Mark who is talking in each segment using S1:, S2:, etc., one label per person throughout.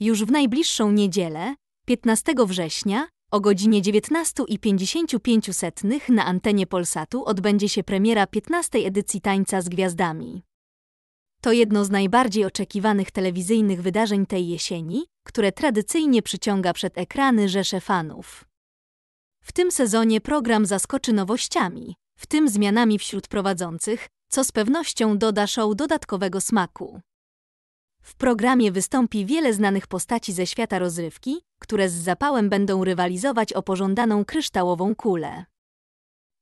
S1: Już w najbliższą niedzielę, 15 września, o godzinie 19.55 na antenie Polsatu odbędzie się premiera 15. edycji Tańca z Gwiazdami. To jedno z najbardziej oczekiwanych telewizyjnych wydarzeń tej jesieni, które tradycyjnie przyciąga przed ekrany rzesze fanów. W tym sezonie program zaskoczy nowościami, w tym zmianami wśród prowadzących, co z pewnością doda show dodatkowego smaku. W programie wystąpi wiele znanych postaci ze świata rozrywki, które z zapałem będą rywalizować o pożądaną kryształową kulę.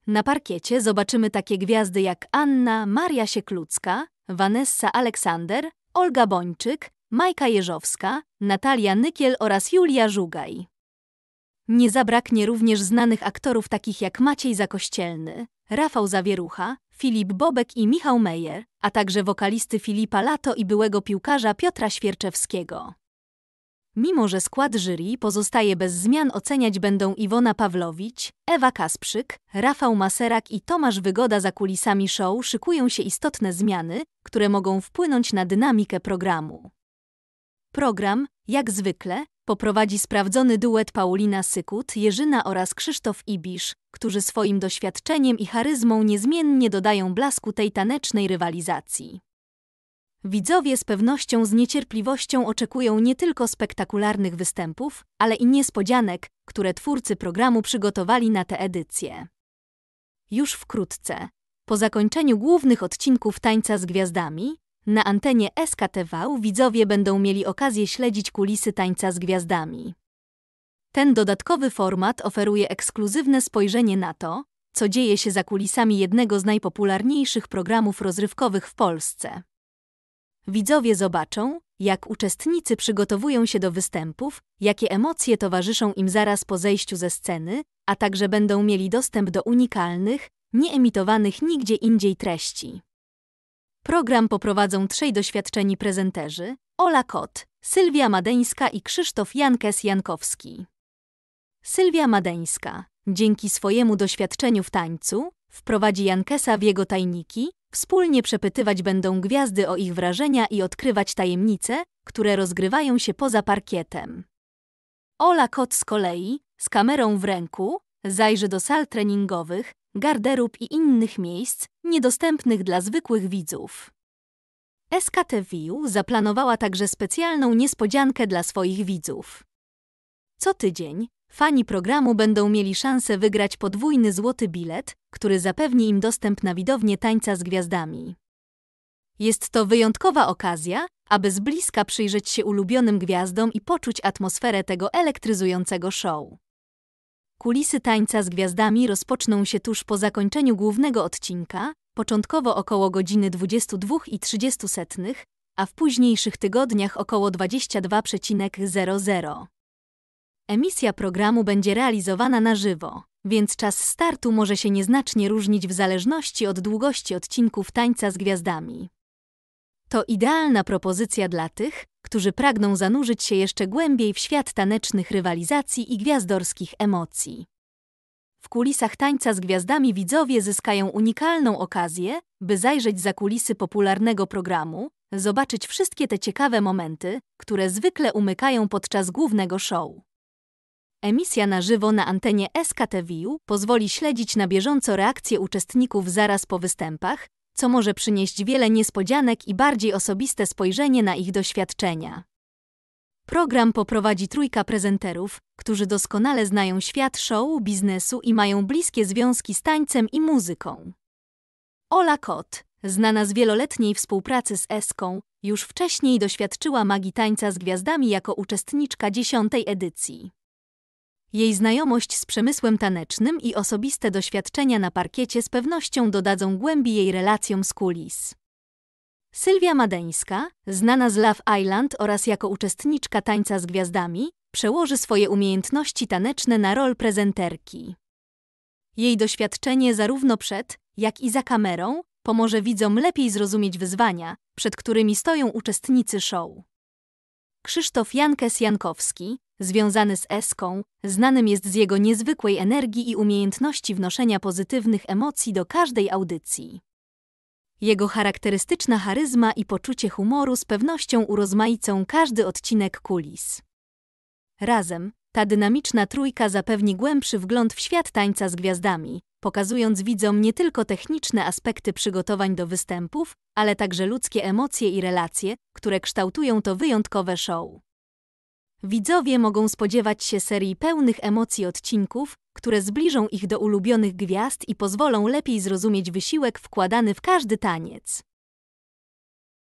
S1: Na parkiecie zobaczymy takie gwiazdy jak Anna, Maria Sieklucka, Vanessa Aleksander, Olga Bończyk, Majka Jeżowska, Natalia Nykiel oraz Julia Żugaj. Nie zabraknie również znanych aktorów takich jak Maciej Zakościelny, Rafał Zawierucha, Filip Bobek i Michał Meyer, a także wokalisty Filipa Lato i byłego piłkarza Piotra Świerczewskiego. Mimo, że skład jury pozostaje bez zmian oceniać będą Iwona Pawlowicz, Ewa Kasprzyk, Rafał Maserak i Tomasz Wygoda za kulisami show szykują się istotne zmiany, które mogą wpłynąć na dynamikę programu. Program, jak zwykle, Poprowadzi sprawdzony duet Paulina Sykut, Jerzyna oraz Krzysztof Ibisz, którzy swoim doświadczeniem i charyzmą niezmiennie dodają blasku tej tanecznej rywalizacji. Widzowie z pewnością z niecierpliwością oczekują nie tylko spektakularnych występów, ale i niespodzianek, które twórcy programu przygotowali na tę edycję. Już wkrótce, po zakończeniu głównych odcinków Tańca z Gwiazdami, na antenie SKTV widzowie będą mieli okazję śledzić kulisy tańca z gwiazdami. Ten dodatkowy format oferuje ekskluzywne spojrzenie na to, co dzieje się za kulisami jednego z najpopularniejszych programów rozrywkowych w Polsce. Widzowie zobaczą, jak uczestnicy przygotowują się do występów, jakie emocje towarzyszą im zaraz po zejściu ze sceny, a także będą mieli dostęp do unikalnych, nieemitowanych nigdzie indziej treści. Program poprowadzą trzej doświadczeni prezenterzy: Ola Kot, Sylwia Madeńska i Krzysztof Jankes-Jankowski. Sylwia Madeńska, dzięki swojemu doświadczeniu w tańcu, wprowadzi Jankesa w jego tajniki, wspólnie przepytywać będą gwiazdy o ich wrażenia i odkrywać tajemnice, które rozgrywają się poza parkietem. Ola Kot z kolei, z kamerą w ręku, zajrzy do sal treningowych, garderób i innych miejsc niedostępnych dla zwykłych widzów. SKT View zaplanowała także specjalną niespodziankę dla swoich widzów. Co tydzień fani programu będą mieli szansę wygrać podwójny złoty bilet, który zapewni im dostęp na widownię tańca z gwiazdami. Jest to wyjątkowa okazja, aby z bliska przyjrzeć się ulubionym gwiazdom i poczuć atmosferę tego elektryzującego show. Kulisy tańca z gwiazdami rozpoczną się tuż po zakończeniu głównego odcinka, początkowo około godziny 22 i 30 setnych, a w późniejszych tygodniach około 22,00. Emisja programu będzie realizowana na żywo, więc czas startu może się nieznacznie różnić w zależności od długości odcinków tańca z gwiazdami. To idealna propozycja dla tych, którzy pragną zanurzyć się jeszcze głębiej w świat tanecznych rywalizacji i gwiazdorskich emocji. W kulisach tańca z gwiazdami widzowie zyskają unikalną okazję, by zajrzeć za kulisy popularnego programu, zobaczyć wszystkie te ciekawe momenty, które zwykle umykają podczas głównego show. Emisja na żywo na antenie SKTV pozwoli śledzić na bieżąco reakcje uczestników zaraz po występach, co może przynieść wiele niespodzianek i bardziej osobiste spojrzenie na ich doświadczenia. Program poprowadzi trójka prezenterów, którzy doskonale znają świat show, biznesu i mają bliskie związki z tańcem i muzyką. Ola Kot, znana z wieloletniej współpracy z Eską, już wcześniej doświadczyła magii tańca z gwiazdami jako uczestniczka dziesiątej edycji. Jej znajomość z przemysłem tanecznym i osobiste doświadczenia na parkiecie z pewnością dodadzą głębi jej relacjom z kulis. Sylwia Madeńska, znana z Love Island oraz jako uczestniczka tańca z gwiazdami, przełoży swoje umiejętności taneczne na rol prezenterki. Jej doświadczenie zarówno przed, jak i za kamerą pomoże widzom lepiej zrozumieć wyzwania, przed którymi stoją uczestnicy show. Krzysztof Jankes Jankowski, związany z Eską, znanym jest z jego niezwykłej energii i umiejętności wnoszenia pozytywnych emocji do każdej audycji. Jego charakterystyczna charyzma i poczucie humoru z pewnością urozmaicą każdy odcinek kulis. Razem ta dynamiczna trójka zapewni głębszy wgląd w świat tańca z gwiazdami, pokazując widzom nie tylko techniczne aspekty przygotowań do występów, ale także ludzkie emocje i relacje, które kształtują to wyjątkowe show. Widzowie mogą spodziewać się serii pełnych emocji odcinków, które zbliżą ich do ulubionych gwiazd i pozwolą lepiej zrozumieć wysiłek wkładany w każdy taniec.